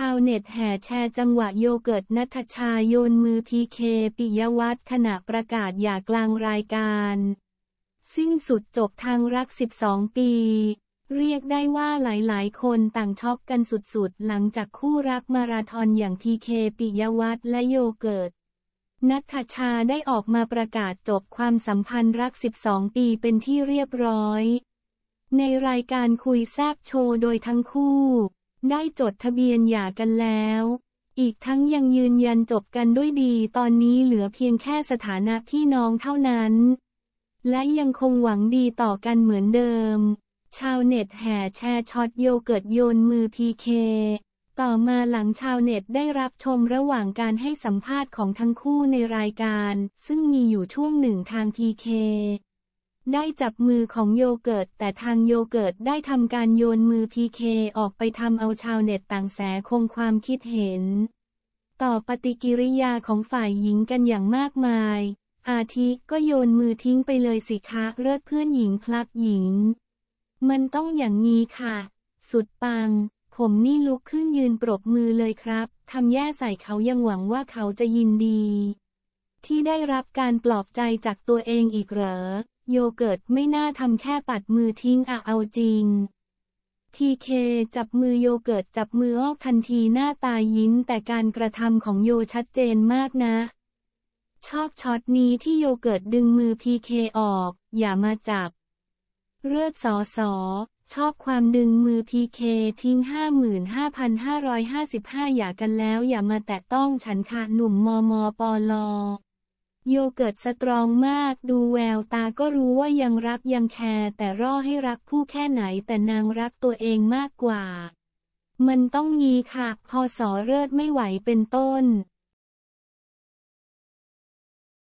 ชาวเน็ตแห่แชร์จังหวะโยเกิร์ตนัทชาโยนมือพีเคปิยวัฒน์ขณะประกาศหย่ากลางรายการสิ้นสุดจบทางรัก12 ปี เรียกได้ว่าหลายๆ คนต่างช็อกกันสุดๆหลังจากคู่รักมาราธอนอย่างพีเคปิยวัฒน์และโยเกิร์ตนัทชาได้ออกมาประกาศจบความสัมพันธ์รัก12 ปีเป็นที่เรียบร้อย ในรายการคุยแซบโชว์โดยทั้งคู่ได้จดทะเบียนหย่ากันแล้ว อีกทั้งยังยืนยันจบกันด้วยดีตอนนี้เหลือเพียงแค่สถานะพี่น้องเท่านั้น และยังคงหวังดีต่อกันเหมือนเดิม ชาวเน็ตแห่แชร์ช็อตโยเกิร์ตโยนมือพีเค ต่อมาหลังชาวเน็ตได้รับชมระหว่างการให้สัมภาษณ์ของทั้งคู่ในรายการ ซึ่งมีอยู่ช่วงหนึ่งทางพีเคได้จับมือของโยเกิร์ตแต่ทางโยเกิร์ตได้ทำการโยนมือพีเคออกไปทำเอาชาวเน็ตต่างแสคงความคิดเห็น ต่อปฏิกิริยาของฝ่ายหญิงกันอย่างมากมาย อาทิก็โยนมือทิ้งไปเลยสิคะเลือดเพื่อนหญิงพลักหญิง มันต้องอย่างนี้ค่ะ สุดปัง ผมนี่ลุกขึ้นยืนปรบมือเลยครับทำแย่ใส่เขายังหวังว่าเขาจะยินดี ที่ได้รับการปลอบใจจากตัวเองอีกเหรอโยเกิร์ตไม่น่าทำแค่ปัดมือทิ้งอะเอาจริงทีเคจับมือโยเกิร์ตจับมือออกทันทีหน้าตายิ้มแต่การกระทำของโยชัดเจนมากนะ ชอบช็อตนี้ที่โยเกิร์ตดึงมือพีเคออก อย่ามาจับเลือดสอสอชอบความดึงมือพีเคทิ้ง55,555อย่ากันแล้ว อย่ามาแตะต้องฉันค่ะ หนุ่มมอมอปอลอโยเกิร์ตสตรองมากดูแววตาก็รู้ว่ายังรักยังแคร์แต่ร่อให้รักผู้แค่ไหนแต่นางรักตัวเองมากกว่า มันต้องงี้ค่ะพอสอเลิศไม่ไหวเป็นต้น